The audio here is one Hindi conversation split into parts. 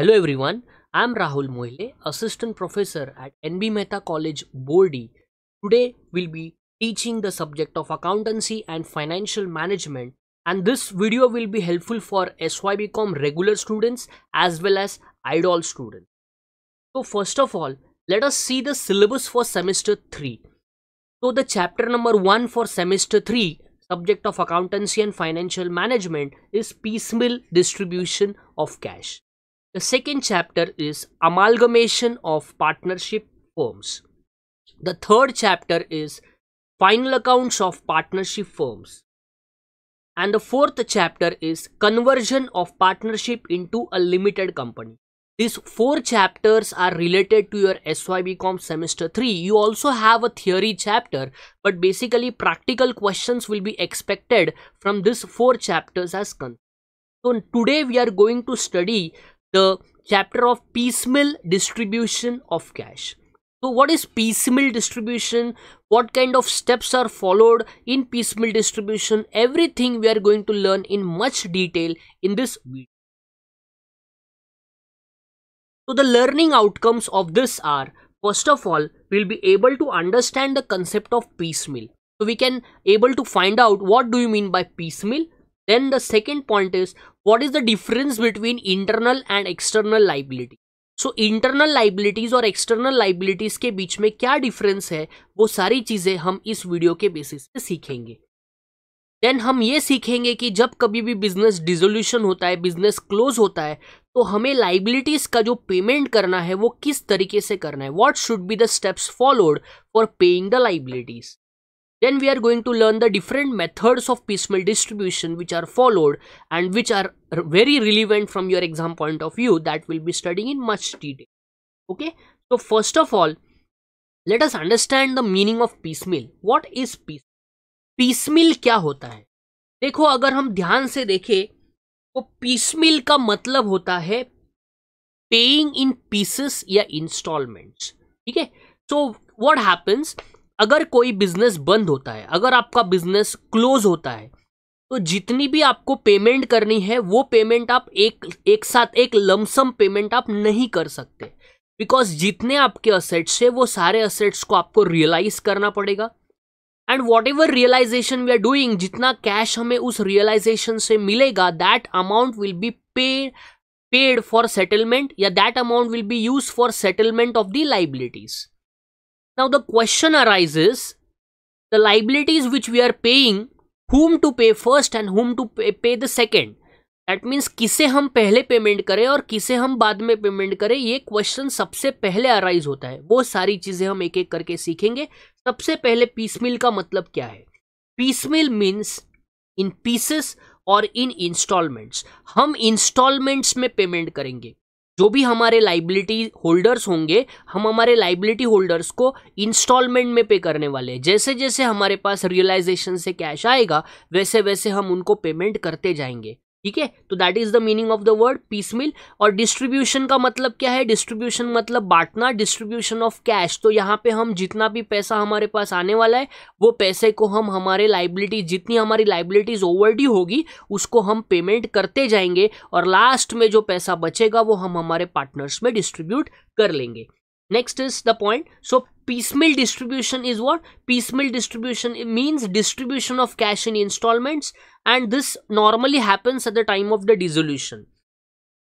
Hello everyone, I'm Rahul Moile, Assistant Professor at NB Mehta College, Bordi. Today we'll be teaching the subject of Accountancy and Financial Management and this video will be helpful for SYBCom regular students as well as IDOL students. So first of all, let us see the syllabus for semester 3. So the chapter number 1 for semester 3 subject of accountancy and financial management is piecemeal distribution of cash. The second chapter is amalgamation of partnership firms. The third chapter is final accounts of partnership firms. And the fourth chapter is conversion of partnership into a limited company. These four chapters are related to your SYBCOM semester 3. You also have a theory chapter, but basically practical questions will be expected from these four chapters as con. So today we are going to study the chapter of piecemeal distribution of cash. So what is piecemeal distribution? What kind of steps are followed in piecemeal distribution? Everything we are going to learn in much detail in this video. So the learning outcomes of this are, first of all, we'll be able to understand the concept of piecemeal. So we can able to find out what do you mean by piecemeal Then the second point is what is the difference between internal and external liability? So internal liabilities और एक्सटर्नल लाइबिलिटीज के बीच में क्या डिफरेंस है वो सारी चीजें हम इस वीडियो के बेसिस पे सीखेंगे देन हम ये सीखेंगे कि जब कभी भी बिजनेस डिजोल्यूशन होता है बिजनेस क्लोज होता है तो हमें लाइबिलिटीज का जो पेमेंट करना है वो किस तरीके से करना है what should be the steps followed for paying the liabilities Then we are going to learn the different methods of piecemeal distribution which are followed and which are very relevant from your exam point of view that we'll be studying in much detail. Okay, so first of all, let us understand the meaning of piecemeal. What is piecemeal? piecemeal kya hota hai dekho agar hum dhyan se dekhe to piecemeal ka matlab hota hai paying in pieces ya installments theek hai so what happens अगर कोई बिजनेस बंद होता है अगर आपका बिजनेस क्लोज होता है तो जितनी भी आपको पेमेंट करनी है वो पेमेंट आप एक एक साथ एक लमसम पेमेंट आप नहीं कर सकते बिकॉज जितने आपके असेट्स है वो सारे असेट्स को आपको रियलाइज करना पड़ेगा and whatever realisation we are doing जितना कैश हमें उस रियलाइजेशन से मिलेगा that amount will be pay paid for settlement या that amount will be use for settlement of the liabilities Now the question arises the liabilities which we are paying, whom to pay first and whom to pay, pay the second. That means किसे हम पहले पेमेंट करें और किसे हम बाद में पेमेंट करें ये क्वेश्चन सबसे पहले अराइज होता है वो सारी चीज़ें हम एक एक करके सीखेंगे सबसे पहले पीसमिल का मतलब क्या है पीसमिल मीन्स इन पीसेस और इन इंस्टॉलमेंट्स हम इंस्टॉलमेंट्स में पेमेंट करेंगे जो भी हमारे लाइबिलिटी होल्डर्स होंगे हम हमारे लाइबिलिटी होल्डर्स को इंस्टॉलमेंट में पे करने वाले हैं जैसे जैसे हमारे पास रियलाइजेशन से कैश आएगा वैसे वैसे हम उनको पेमेंट करते जाएंगे ठीक है तो that is the meaning of the word piecemeal और डिस्ट्रीब्यूशन का मतलब क्या है डिस्ट्रीब्यूशन मतलब बांटना डिस्ट्रीब्यूशन ऑफ कैश तो यहाँ पे हम जितना भी पैसा हमारे पास आने वाला है वो पैसे को हम हमारे लाइबिलिटी जितनी हमारी लाइबिलिटीज ओवर होगी उसको हम पेमेंट करते जाएंगे और लास्ट में जो पैसा बचेगा वो हम हमारे पार्टनर्स में डिस्ट्रीब्यूट कर लेंगे next is the point so piecemeal distribution is what piecemeal distribution means distribution of cash in installments and this normally happens at the time of the dissolution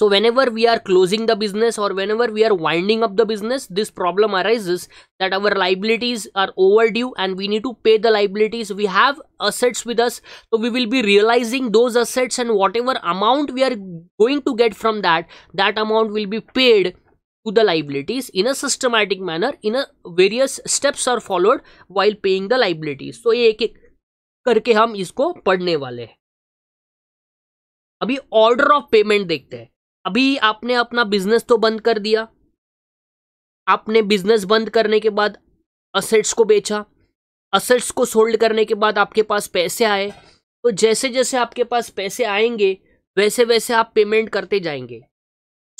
so whenever we are closing the business or whenever we are winding up the business this problem arises that our liabilities are overdue and we need to pay the liabilities we have assets with us so we will be realizing those assets and whatever amount we are going to get from that that amount will be paid to the liabilities in a systematic manner in a various steps are followed while paying the liabilities so ये एक करके हम इसको पढ़ने वाले हैं अभी ऑर्डर ऑफ पेमेंट देखते हैं अभी आपने अपना बिजनेस तो बंद कर दिया आपने बिजनेस बंद करने के बाद असेट्स को बेचा असेट्स को सोल्ड करने के बाद आपके पास पैसे आए तो जैसे जैसे आपके पास पैसे आएंगे वैसे वैसे आप पेमेंट करते जाएंगे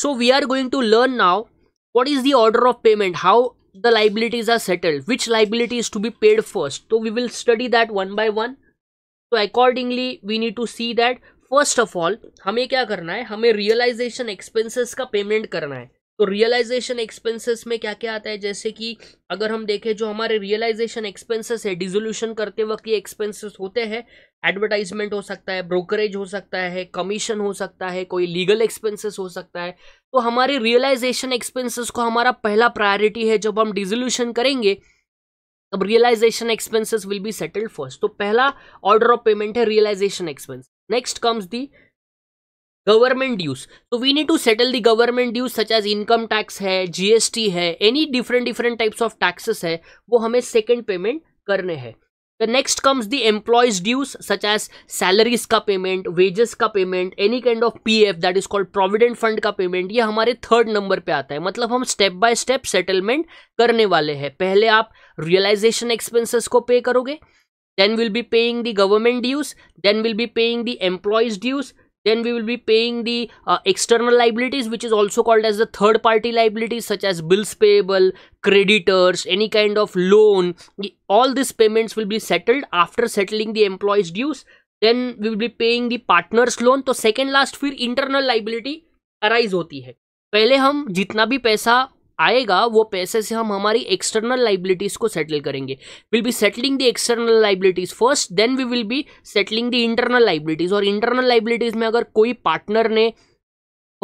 so we are going to learn now what is the order of payment how the liabilities are settled which liability is to be paid first so we will study that one by one so accordingly we need to see that first of all हमें क्या करना है हमें realization expenses का payment करना है तो रियलाइजेशन एक्सपेंसेस में क्या क्या आता है जैसे कि अगर हम देखें जो हमारे रियलाइजेशन एक्सपेंसेस है डिजोल्यूशन करते वक्त ये एक्सपेंसेस होते हैं एडवर्टाइजमेंट हो सकता है ब्रोकरेज हो सकता है कमीशन हो सकता है कोई लीगल एक्सपेंसेस हो सकता है तो हमारे रियलाइजेशन एक्सपेंसेस को हमारा पहला प्रायोरिटी है जब हम डिजोल्यूशन करेंगे तब realisation expenses will be settled first तो पहला ऑर्डर ऑफ पेमेंट है realisation expense next comes the government dues तो we need to settle the government dues such as income tax है जीएसटी है any different different types of taxes है वो हमें सेकेंड पेमेंट करने है the next comes the employees dues such as salaries का पेमेंट वेजेस का payment any kind of P F that is called provident fund का पेमेंट ये हमारे थर्ड नंबर पे आता है मतलब हम स्टेप बाय स्टेप सेटलमेंट करने वाले हैं पहले आप रियलाइजेशन एक्सपेंसेस को पे करोगे then will be paying the government dues then will be paying the employees dues then we will be paying the uh, external liabilities which is also called as the third party liabilities such as bills payable creditors any kind of loan all these payments will be settled after settling the employees dues then we will be paying the partners loan तो second last fir internal liability arise hoti hai पहले हम जितना भी पैसा आएगा वो पैसे से हम हमारी एक्सटर्नल लाइबिलिटीज को सेटल करेंगे will be settling the external liabilities first then we will be settling the internal liabilities और इंटरनल लाइबिलिटीज में अगर कोई पार्टनर ने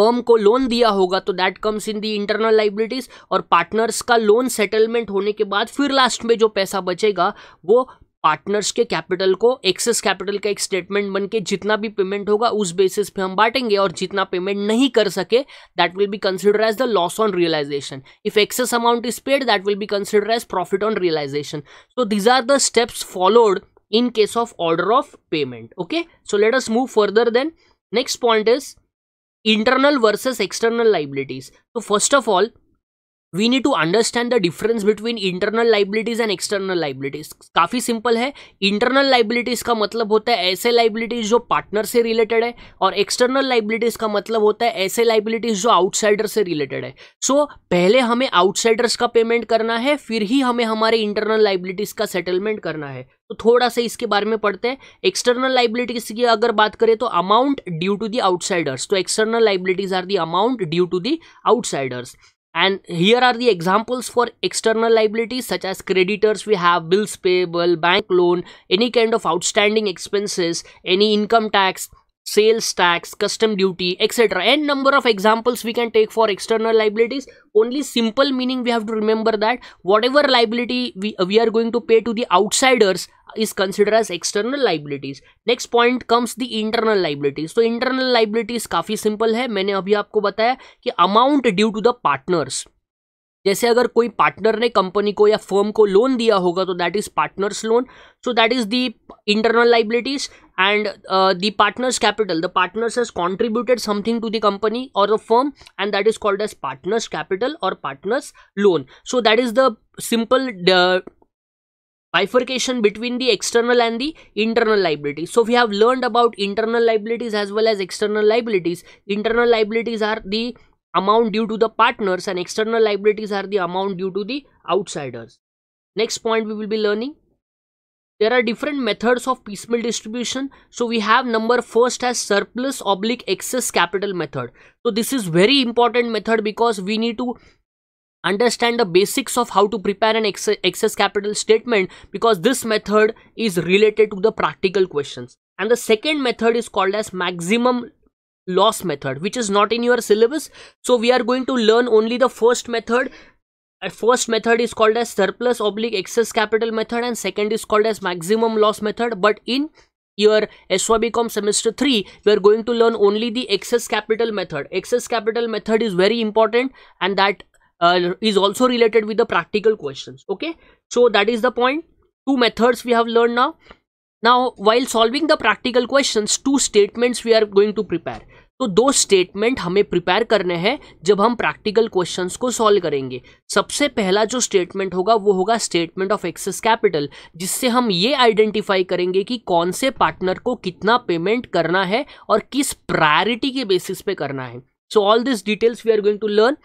फर्म को लोन दिया होगा तो that comes in the internal liabilities और पार्टनर्स का लोन सेटलमेंट होने के बाद फिर लास्ट में जो पैसा बचेगा वो पार्टनर्स के कैपिटल को एक्सेस कैपिटल का एक स्टेटमेंट बनके जितना भी पेमेंट होगा उस बेसिस पे हम बांटेंगे और जितना पेमेंट नहीं कर सके that will be consider as the loss on realisation if excess amount is paid that will be consider as profit on realisation so these are the steps followed in case of order of payment okay so let us move further then next point is internal versus external liabilities तो first of all we need to understand the difference between internal liabilities and external liabilities काफ़ी सिंपल है इंटरनल लाइबिलिटीज का मतलब होता है ऐसे लाइबिलिटीज जो पार्टनर से रिलेटेड है और एक्सटर्नल लाइबिलिटीज का मतलब होता है ऐसे लाइबिलिटीज जो आउटसाइडर से रिलेटेड है सो so, पहले हमें आउटसाइडर्स का पेमेंट करना है फिर ही हमें हमारे इंटरनल लाइबिलिटीज का सेटलमेंट करना है तो थोड़ा सा इसके बारे में पढ़ते हैं एक्सटर्नल लाइबिलिटीज की अगर बात करें तो amount due to the outsiders तो external liabilities are the amount due to the outsiders and here are the examples for external liabilities such as creditors we have bills payable bank loan any kind of outstanding expenses any income tax sales tax custom duty etc And number of examples we can take for external liabilities only simple meaning we have to remember that whatever liability we, we are going to pay to the outsiders is considered as external liabilities next point comes the internal liabilities तो internal liabilities काफ़ी simple है मैंने अभी आपको बताया कि amount due to the partners जैसे अगर कोई पार्टनर ने कंपनी को या फर्म को लोन दिया होगा तो that is partners loan so that is the internal liabilities and the partners capital the partners has contributed something to the company और the firm and that is called as partners capital और partners loan so that is the simple bifurcation between the external and the internal liabilities. So we have learned about internal liabilities as well as external liabilities. Internal liabilities are the amount due to the partners and external liabilities are the amount due to the outsiders. Next point we will be learning. There are different methods of piecemeal distribution. So we have number first as surplus oblique excess capital method. So this is very important method because we need to understand the basics of how to prepare an excess capital statement because this method is related to the practical questions and the second method is called as maximum loss method which is not in your syllabus so we are going to learn only the first method uh, first method is called as surplus oblique excess capital method and second is called as maximum loss method but in your SYBCOM semester 3 we are going to learn only the excess capital method excess capital method is very important and that uh, is also related with the practical questions okay so that is the point two methods we have learned now now while solving the practical questions two statements we are going to prepare तो दो स्टेटमेंट हमें प्रिपेयर करने हैं जब हम प्रैक्टिकल क्वेश्चंस को सॉल्व करेंगे सबसे पहला जो स्टेटमेंट होगा वो होगा स्टेटमेंट ऑफ एक्सेस कैपिटल जिससे हम ये आइडेंटिफाई करेंगे कि कौन से पार्टनर को कितना पेमेंट करना है और किस प्रायोरिटी के बेसिस पे करना है so all this details we are going to learn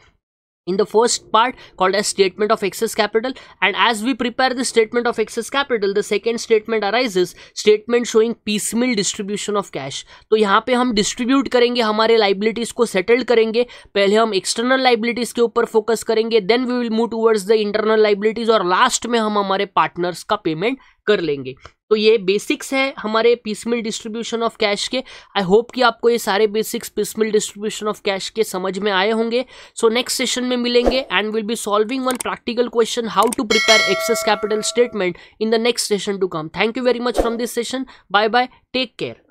in the first part called as statement of excess capital and as we prepare the statement of excess capital the second statement arises statement showing piecemeal distribution of cash to yahan pe hum distribute karenge hamare liabilities ko settled karenge pehle hum external liabilities ke upar focus karenge then we will move towards the internal liabilities aur last mein hum hamare partners ka payment कर लेंगे तो ये बेसिक्स है हमारे पीसमिल डिस्ट्रीब्यूशन ऑफ कैश के आई होप कि आपको ये सारे basics piecemeal distribution of cash के समझ में आए होंगे सो नेक्स्ट सेशन में मिलेंगे and will be solving one practical question how to prepare excess capital statement in the next session to come thank you very much from this session bye bye take care